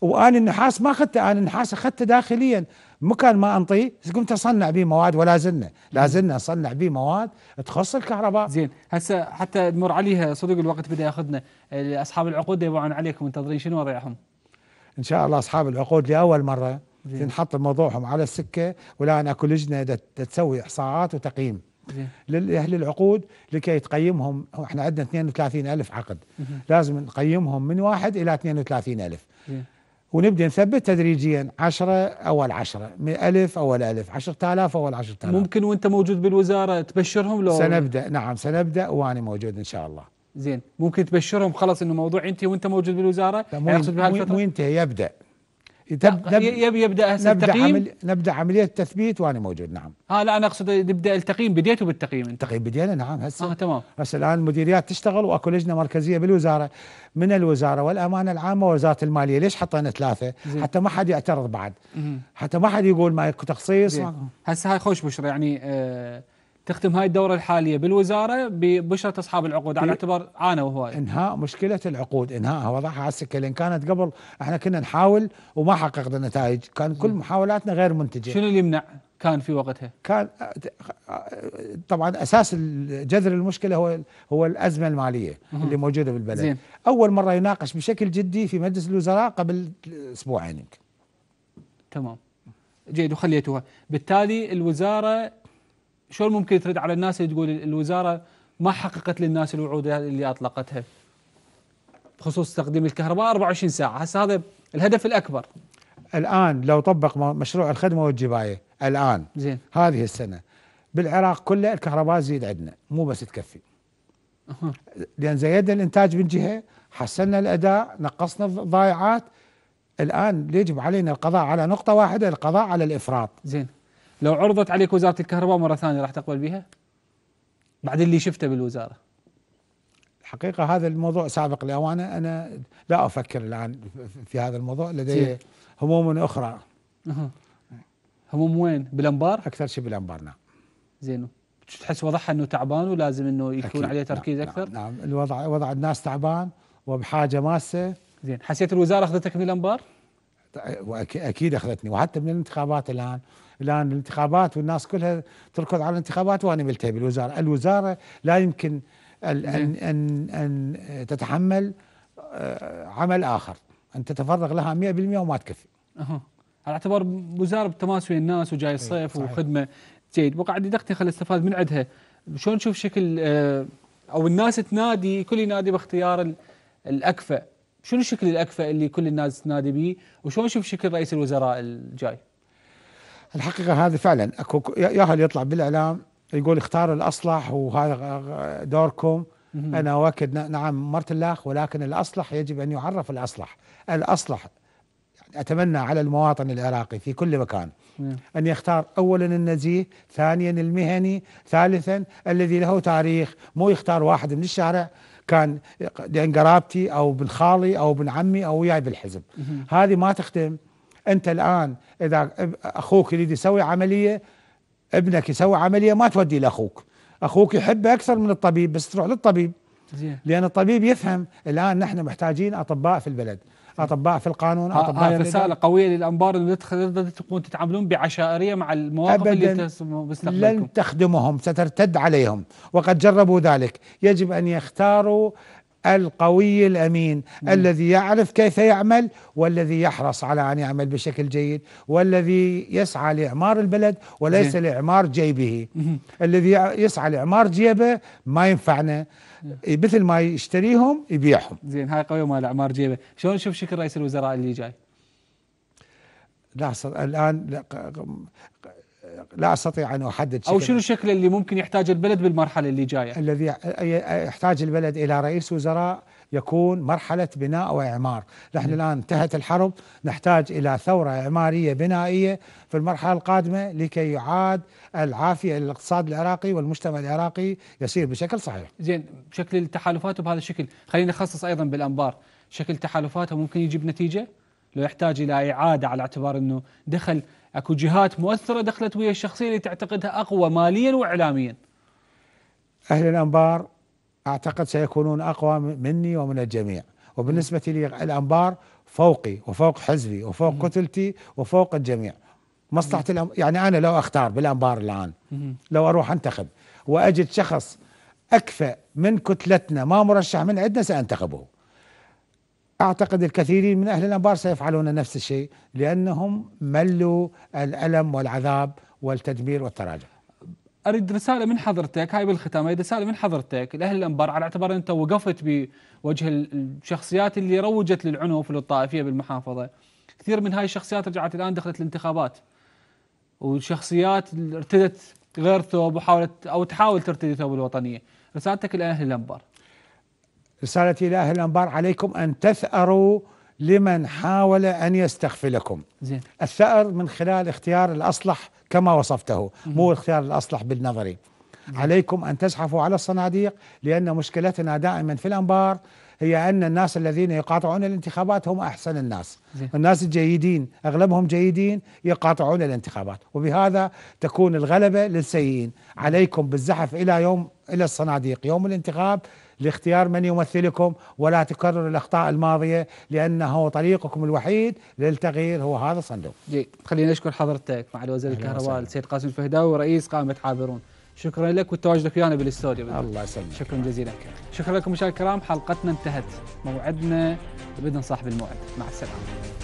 B: وانا النحاس ما اخذته انا النحاس اخذته داخليا مكان ما انطيه قمت اصنع به مواد ولا زلنا لا زلنا اصنع به مواد تخص الكهرباء زين هسه حتى
A: نمر عليها صدق الوقت بدا ياخذنا اصحاب العقود يبغون عليكم منتظرين شنو وضعهم
B: ان شاء الله اصحاب العقود لاول مره تنحط موضوعهم على السكه انا اكو لجنه تسوي احصاءات وتقييم لأهل العقود لكي تقيمهم احنا عندنا 32 ألف عقد لازم نقيمهم من واحد إلى 32 ألف ونبدأ نثبت تدريجيا 10 أول 10 ألف أول ألف 10000 أول 10000 ممكن وأنت موجود بالوزارة تبشرهم لو سنبدأ نعم سنبدأ وأنا موجود إن شاء الله
A: زين ممكن تبشرهم خلاص انه موضوع انت وانت موجود بالوزاره لا مو ينتهي يبدا تب... يبدا هسه التقييم عمل...
B: نبدا عمليه التثبيت وانا موجود نعم
A: اه لا انا اقصد نبدا التقييم
B: بديتوا بالتقييم انت التقييم بدينا نعم هسه اه تمام هسه الان المديريات تشتغل واكو لجنه مركزيه بالوزاره من الوزاره والامانه العامه ووزاره الماليه ليش حطينا ثلاثه؟ زي. حتى ما حد يعترض بعد حتى ما حد يقول ما يكون تخصيص هسه هاي خوش بشرى يعني آه
A: تختم هاي الدورة الحالية بالوزارة ببشرة أصحاب العقود على إيه. اعتبار
B: عانوا هواي إنهاء مشكلة العقود إنهاء وضعها على السكة لأن كانت قبل إحنا كنا نحاول وما حققنا نتائج كان كل محاولاتنا غير منتجة شنو اللي يمنع كان في وقتها كان طبعا أساس جذر المشكلة هو هو الأزمة المالية اللي موجودة بالبلد زين. أول مرة يناقش بشكل جدي في مجلس الوزراء قبل أسبوعين يمكن تمام جيد وخليتوها بالتالي
A: الوزارة شلون ممكن ترد على الناس اللي تقول الوزاره ما حققت للناس الوعود اللي اطلقتها بخصوص تقديم الكهرباء 24 ساعه هسه هذا
B: الهدف الاكبر الان لو طبق مشروع الخدمه والجبايه الان زين هذه السنه بالعراق كله الكهرباء تزيد عندنا مو بس تكفي أه. لان زيدنا الانتاج من جهه حسنا الاداء نقصنا الضائعات الان يجب علينا القضاء على نقطه واحده القضاء على الافراط زين لو عرضت عليك وزاره الكهرباء مره ثانيه راح تقبل بها؟ بعد اللي شفته بالوزاره. الحقيقه هذا الموضوع سابق لاوانه انا لا افكر الان في هذا الموضوع لدي هموم اخرى. أه. هموم وين؟ بالانبار؟ اكثر
A: شيء بالانبار نعم. زين تحس وضعها انه تعبان ولازم انه يكون عليه نعم، تركيز نعم اكثر؟
B: نعم, نعم الوضع وضع الناس تعبان وبحاجه ماسه. زين حسيت الوزاره اخذتك من الانبار؟ اكيد اخذتني وحتى من الانتخابات الان الان الانتخابات والناس كلها تركض على الانتخابات وانا ملتهي بالوزاره، الوزاره لا يمكن ان ان ان تتحمل آه، عمل اخر، ان تتفرغ لها 100% وما تكفي. اها
A: على اعتبار وزاره بتماس ويا الناس وجاي إيه، الصيف وخدمه جيد، وقاعد دقتي خلي استفاد من عندها، شلون نشوف شكل آه، او الناس تنادي كل ينادي باختيار الاكفأ شنو شكل الاكفأ اللي كل الناس تنادي به وشلون نشوف شكل رئيس الوزراء الجاي؟
B: الحقيقه هذه فعلا اكو ياهل يطلع بالاعلام يقول اختاروا الاصلح وهذا دوركم انا اؤكد نعم مرت الاخ ولكن الاصلح يجب ان يعرف الاصلح الاصلح يعني اتمنى على المواطن العراقي في كل مكان ان يختار اولا النزيه ثانيا المهني ثالثا الذي له تاريخ مو يختار واحد من الشارع كان لان قرابتي او بن خالي او بن عمي او وياي بالحزب هذه ما تخدم انت الان اذا اخوك يريد يسوي عمليه ابنك يسوي عمليه ما تودي لاخوك اخوك يحبه اكثر من الطبيب بس تروح للطبيب زين. لان الطبيب يفهم الان نحن محتاجين اطباء في البلد اطباء في القانون اطباء في رساله
A: قويه للانبار انه لا تتعاملون بعشائريه مع المواقف اللي مستقبلكم لن
B: تخدمهم سترتد عليهم وقد جربوا ذلك يجب ان يختاروا القوي الأمين مم. الذي يعرف كيف يعمل والذي يحرص على أن يعمل بشكل جيد والذي يسعى لإعمار البلد وليس مم. لإعمار جيبه مم. الذي يسعى لإعمار جيبه ما ينفعنا مثل ما يشتريهم يبيعهم زين هاي قوية مال إعمار جيبه شلون نشوف شكل رئيس الوزراء اللي جاي لا الآن لا استطيع ان احدد او شنو
A: الشكل اللي ممكن يحتاج البلد بالمرحله اللي جايه؟
B: الذي يحتاج البلد الى رئيس وزراء يكون مرحله بناء واعمار، نحن الان انتهت الحرب نحتاج الى ثوره اعماريه بنائيه في المرحله القادمه لكي يعاد العافيه للاقتصاد العراقي والمجتمع العراقي يسير بشكل صحيح. زين شكل
A: التحالفات بهذا الشكل، خلينا نخصص ايضا بالانبار، شكل تحالفاته ممكن يجيب نتيجه؟ لو يحتاج الى اعاده على اعتبار انه دخل اكو جهات مؤثره دخلت ويا الشخصيه اللي تعتقدها اقوى ماليا واعلاميا.
B: اهل الانبار اعتقد سيكونون اقوى مني ومن الجميع، وبالنسبه لي الانبار فوقي وفوق حزبي وفوق م. كتلتي وفوق الجميع. مصلحه الأم... يعني انا لو اختار بالانبار الان لو اروح انتخب واجد شخص اكفى من كتلتنا ما مرشح من عندنا سانتخبه. أعتقد الكثيرين من أهل الأنبار سيفعلون نفس الشيء لأنهم ملوا الألم والعذاب والتدمير والتراجع
A: اريد رساله من حضرتك هاي بالختام اريد رساله من حضرتك لاهل الانبار على اعتبار انت وقفت بوجه الشخصيات اللي روجت للعنف وللطائفيه بالمحافظه كثير من هاي الشخصيات رجعت الان دخلت الانتخابات وشخصيات ارتدت غير ثوب وحاولت او تحاول ترتدي ثوب الوطنيه رسالتك لاهل الانبار
B: رسالتي الى اهل الأنبار عليكم أن تثأروا لمن حاول أن يستغفلكم زين. الثأر من خلال اختيار الأصلح كما وصفته مو اختيار الأصلح بالنظري مم. عليكم أن تزحفوا على الصناديق لأن مشكلتنا دائما في الأنبار هي أن الناس الذين يقاطعون الانتخابات هم أحسن الناس زين. الناس الجيدين أغلبهم جيدين يقاطعون الانتخابات وبهذا تكون الغلبة للسيئين عليكم بالزحف إلى يوم إلى الصناديق يوم الانتخاب لاختيار من يمثلكم ولا تكرر الأخطاء الماضية لأنه طريقكم الوحيد للتغيير هو هذا الصندوق جيد خلينا نشكر حضرتك مع الوزير الكهرباء السيد قاسم الفهداوي
A: رئيس قائمة حاضرون شكرا لك وتواجدك ويانا بالاستوديو الله يسلمك شكرا جزيلا شكرا لكم مشاهدينا الكرام حلقتنا انتهت موعدنا بدنا صاحب الموعد مع السلامه